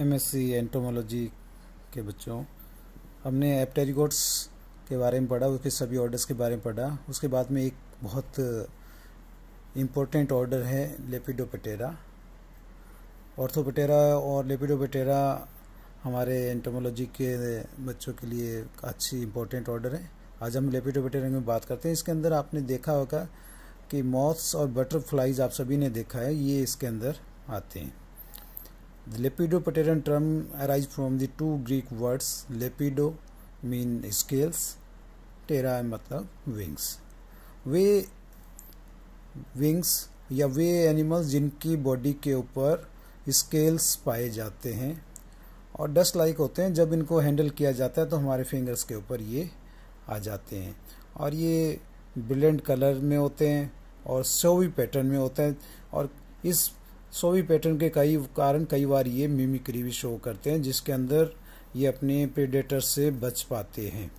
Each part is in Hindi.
एमएससी एंटोमोलॉजी के बच्चों हमने एप्टेरिगोट्स के बारे में पढ़ा उसके सभी ऑर्डर्स के बारे में पढ़ा उसके बाद में एक बहुत इम्पोर्टेंट ऑर्डर है लेपिडोपटेरा ऑर्थोपटेरा और लेपिडोपटेरा हमारे एंटोमोलॉजी के बच्चों के लिए अच्छी इम्पोर्टेंट ऑर्डर है आज हम लेपिडोपटेरा में बात करते हैं इसके अंदर आपने देखा होगा कि मॉथ्स और बटरफ्लाइज आप सभी ने देखा है ये इसके अंदर आते हैं The lepidopateran term arises from the two Greek words lepido mean scales, टेरा मतलब विंग्स वे विंग्स या वे एनिमल्स जिनकी बॉडी के ऊपर स्केल्स पाए जाते हैं और डस्ट लाइक होते हैं जब इनको हैंडल किया जाता है तो हमारे फिंगर्स के ऊपर ये आ जाते हैं और ये ब्रिलेंट कलर में होते हैं और शोवी पैटर्न में होते हैं और इस सोवी पैटर्न के कई कारण कई बार ये मिमिक्री भी शो करते हैं जिसके अंदर ये अपने प्रेडेटर से बच पाते हैं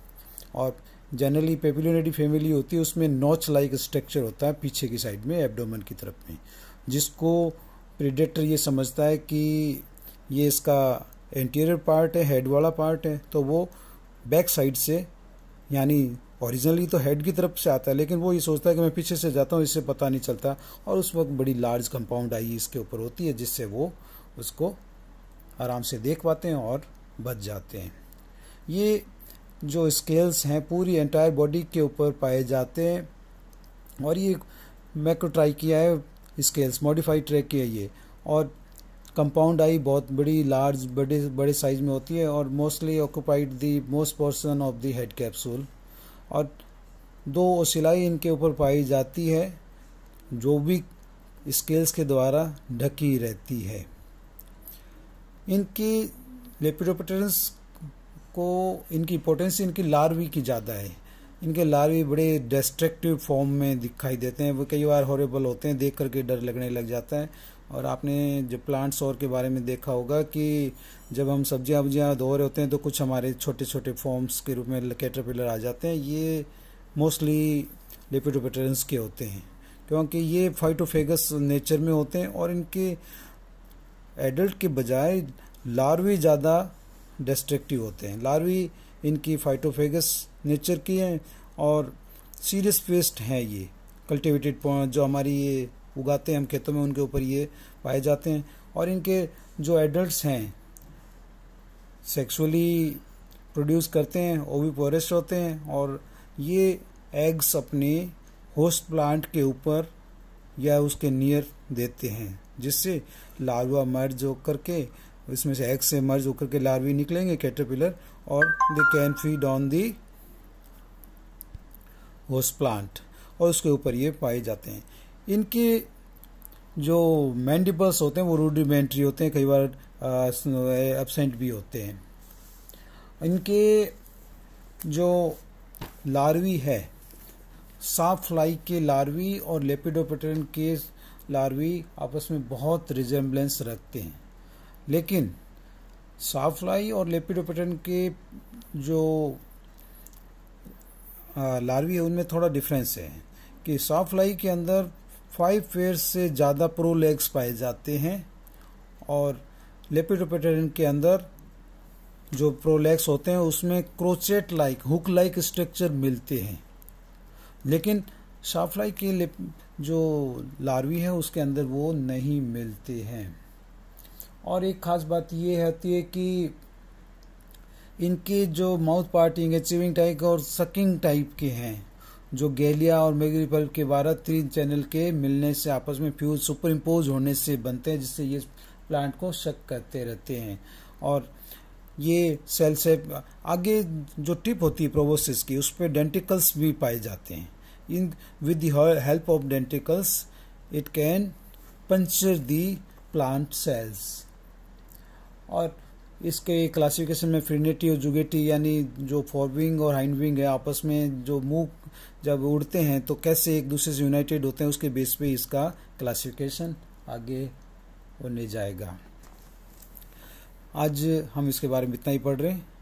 और जनरली पेपिलोनेडी फैमिली होती है उसमें नॉच लाइक स्ट्रक्चर होता है पीछे की साइड में एब्डोमन की तरफ में जिसको प्रेडेटर ये समझता है कि ये इसका एंटीरियर पार्ट है हेड वाला पार्ट है तो वो बैक साइड से यानी ओरिजिनली तो हेड की तरफ से आता है लेकिन वो ये सोचता है कि मैं पीछे से जाता हूँ इससे पता नहीं चलता और उस वक्त बड़ी लार्ज कंपाउंड आई इसके ऊपर होती है जिससे वो उसको आराम से देख पाते हैं और बच जाते हैं ये जो स्केल्स हैं पूरी एंटायर बॉडी के ऊपर पाए जाते हैं और ये मैं ट्राई किया है स्केल्स मॉडिफाइड ट्रैक किया ये और कंपाउंड आई बहुत बड़ी लार्ज बड़े बड़े साइज में होती है और mostly occupied the most portion of the head capsule और दो सिलाई इनके ऊपर पाई जाती है जो भी स्केल्स के द्वारा ढकी रहती है इनकी लेपिडोपेटरस को इनकी पोटेंसी इनकी लार्वी की ज़्यादा है इनके लार्वी बड़े डिस्ट्रक्टिव फॉर्म में दिखाई देते हैं वो कई बार हॉरेबल होते हैं देख करके डर लगने लग जाता है और आपने जो प्लांट सोर के बारे में देखा होगा कि जब हम सब्जियां वब्जियाँ धो रहे होते हैं तो कुछ हमारे छोटे छोटे फॉर्म्स के रूप में कैटरपिलर आ जाते हैं ये मोस्टली लिपिडोपेटरेंस के होते हैं क्योंकि ये फाइटोफेगस नेचर में होते हैं और इनके एडल्ट के बजाय लार्वी ज़्यादा डिस्ट्रक्टिव होते हैं लार्वी इनकी फाइटोफेगस नेचर की हैं और सीरियस पेस्ट हैं ये कल्टिवेटेड जो हमारी ये उगाते हैं हम खेतों में उनके ऊपर ये पाए जाते हैं और इनके जो एडल्ट हैं सेक्सुअली प्रोड्यूस करते हैं ओवीपोरेस्ट होते हैं और ये एग्स अपने होस्ट प्लांट के ऊपर या उसके नियर देते हैं जिससे लार्वा मर्ज होकर के इसमें से एग्स से मर्ज होकर के लार्वी निकलेंगे कैटरपिलर और they can feed on the host plant और उसके ऊपर ये पाए जाते हैं इनके जो मैंडिबल्स होते हैं वो रूडिमेंट्री होते हैं कई बार एबसेंट भी होते हैं इनके जो लार्वी है साफ फ्लाई के लार्वी और लेपिडोपेटन के लार्वी आपस में बहुत रिजेम्बलेंस रखते हैं लेकिन साफ फ्लाई और लेपिडोपेटन के जो लार्वी है उनमें थोड़ा डिफरेंस है कि साफ फ्लाई के अंदर फाइव पेयर से ज़्यादा प्रोलेग्स पाए जाते हैं और लेपिडोपेटेरिन के अंदर जो प्रोलेक्स होते हैं उसमें crochet like hook like structure मिलते हैं लेकिन शाफलाई के जो लार्वी है उसके अंदर वो नहीं मिलते हैं और एक ख़ास बात ये होती है कि इनके जो माउथ पार्टिंग है चिविंग टाइप और सकिंग टाइप के हैं जो गैलिया और मेगरी पल्प के भारत तीन चैनल के मिलने से आपस में फ्यूज सुपर इम्पोज होने से बनते हैं जिससे ये प्लांट को शक करते रहते हैं और ये सेल से आगे जो टिप होती है प्रोबोसिस की उस पर डेंटिकल्स भी पाए जाते हैं in with help of denticles it can puncture the plant cells और इसके क्लासिफिकेशन में फ्रीनेटी और जुगेटी यानी जो फॉरविंग और हाइंड विंग है आपस में जो मुंह जब उड़ते हैं तो कैसे एक दूसरे से यूनाइटेड होते हैं उसके बेस पे इसका क्लासिफिकेशन आगे होने जाएगा आज हम इसके बारे में इतना ही पढ़ रहे हैं